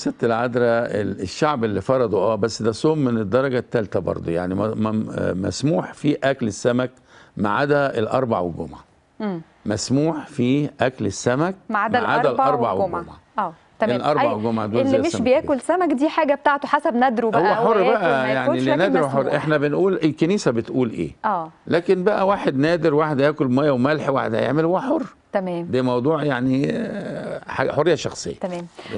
ست العذراء الشعب اللي فرضه اه بس ده صوم من الدرجه الثالثه برضه يعني آه، مسموح في اكل السمك ما عدا الاربع والجمعه مسموح في اكل السمك ما عدا الاربع والجمعه اه تمام الاربع والجمعه دول اللي مش بياكل سمك دي حاجه بتاعته حسب ندره بقى هو حر بقى يعني اللي نادر حر احنا بنقول الكنيسه بتقول ايه اه لكن بقى واحد نادر واحد هياكل ميه وملح واحد هيعمل هو حر تمام ده موضوع يعني آه، حريه شخصيه تمام